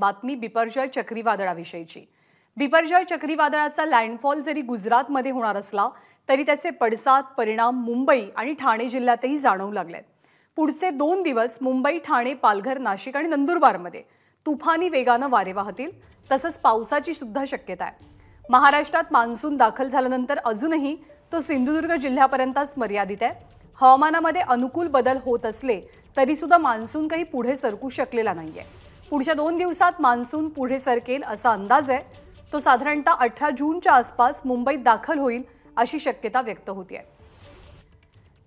बातमी बिपर्जय चक्रीवादळाविषयीची बिपर्जय चक्रीवादळाचा लँडफॉल जरी गुजरातमध्ये होणार असला तरी त्याचे पडसाद परिणाम मुंबई आणि ठाणे जिल्ह्यातही जाणवू लागलेत पुढचे दोन दिवस मुंबई ठाणे पालघर नाशिक आणि नंदुरबारमध्ये तुफानी वेगानं वारे वाहतील तसंच पावसाची सुद्धा शक्यता आहे महाराष्ट्रात मान्सून दाखल झाल्यानंतर अजूनही तो सिंधुदुर्ग जिल्ह्यापर्यंतच मर्यादित आहे हवामानामध्ये अनुकूल बदल होत असले तरीसुद्धा मान्सून काही पुढे सरकू शकलेला नाही पुढच्या दोन दिवसात मान्सून पुढे सरकेल असा अंदाज आहे तो साधारणतः अठरा जूनच्या आसपास मुंबईत दाखल होईल अशी शक्यता व्यक्त होती आहे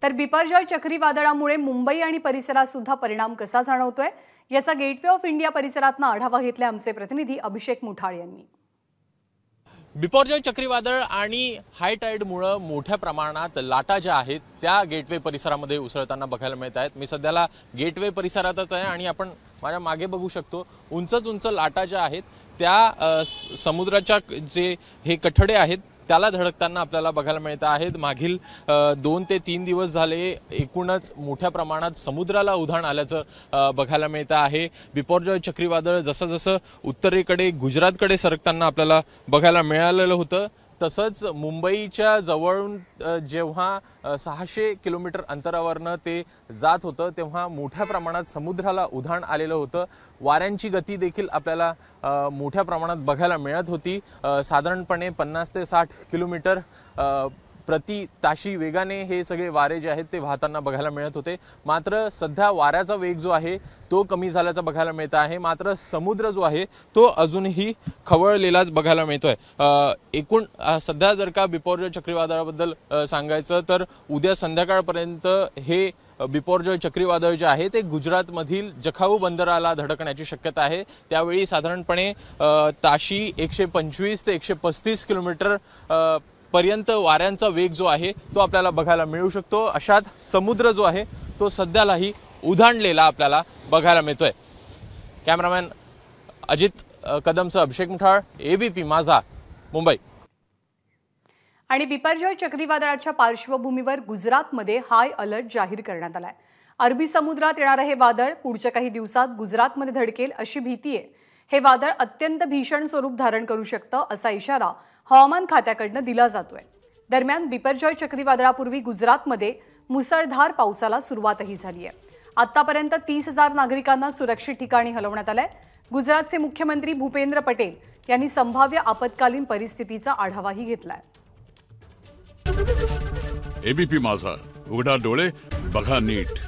तर बिपरजॉय चक्रीवादळामुळे मुंबई आणि परिसरात सुद्धा परिणाम कसा जाणवतोय याचा गेटवे ऑफ इंडिया परिसरातनं आढावा घेतला आमचे प्रतिनिधी अभिषेक मुठाळ यांनी बिपॉर्जय चक्रीवादळ आणि हाय टाईडमुळं मोठ्या प्रमाणात लाटा ज्या आहेत त्या गेटवे परिसरामध्ये उसळताना बघायला मिळत आहेत मी सध्याला गेटवे परिसरातच आहे आणि आपण माझ्या मागे बघू शकतो उंचच उंच लाटा ज्या आहेत त्या समुद्राच्या जे हे कठडे आहेत त्याला धडकताना आपल्याला बघायला मिळत आहेत मागील दोन ते तीन दिवस झाले एकूणच मोठ्या प्रमाणात समुद्राला उधाण आल्याचं बघायला मिळतं आहे बिपॉर्जॉय चक्रीवादळ जसं जसं उत्तरेकडे गुजरातकडे सरकताना आपल्याला बघायला मिळालेलं होतं तसंच मुंबईच्या जवळून जेव्हा सहाशे किलोमीटर अंतरावरनं ते जात होतं तेव्हा मोठ्या प्रमाणात समुद्राला उधाण आलेलं होतं वाऱ्यांची गती देखील आपल्याला मोठ्या प्रमाणात बघायला मिळत होती साधारणपणे पन्नास ते साठ किलोमीटर प्रति ताशी वेगाने हे सगळे वारे जे आहेत ते वाहताना बघायला मिळत होते मात्र सध्या वाऱ्याचा वेग जो आहे तो कमी झाल्याचा बघायला मिळत आहे मात्र समुद्र जो आहे तो अजूनही खवळलेलाच बघायला मिळतोय एकूण सध्या जर का बिपोर्ज चक्रीवादळाबद्दल सांगायचं तर उद्या संध्याकाळपर्यंत हे बिपॉर्जय चक्रीवादळ जे आहे ते गुजरातमधील जखाऊ बंदराला धडकण्याची शक्यता आहे त्यावेळी साधारणपणे ताशी एकशे पंचवीस ते एकशे पस्तीस किलोमीटर पर्यंत वाऱ्यांचा वेग जो आहे तो आपल्याला बघायला मिळू शकतो अशात समुद्र जो आहे तो सध्यालाही उधाणलेला आपल्याला बघायला मिळतोय कॅमेरामॅन अजित कदमचं अभिषेक मुठाळ एबीपी माझा मुंबई आणि बिपारजॉय चक्रीवादळाच्या पार्श्वभूमीवर गुजरातमध्ये हाय अलर्ट जाहीर करण्यात आलाय अरबी समुद्रात येणारं हे वादळ पुढच्या काही दिवसात गुजरातमध्ये धडकेल अशी भीती आहे हे वादळ अत्यंत भीषण स्वरूप धारण करू शकतं असा इशारा हवामान खात्याकडनं दिला जातोय दरम्यान बिपरजॉय चक्रीवादळापूर्वी गुजरातमध्ये मुसळधार पावसाला सुरुवातही झाली आहे आतापर्यंत तीस हजार नागरिकांना सुरक्षित ठिकाणी हलवण्यात आलंय गुजरातचे मुख्यमंत्री भूपेंद्र पटेल यांनी संभाव्य आपत्कालीन परिस्थितीचा आढावाही घेतलाय एबीपी माझा उघडा डोळे बघा नीट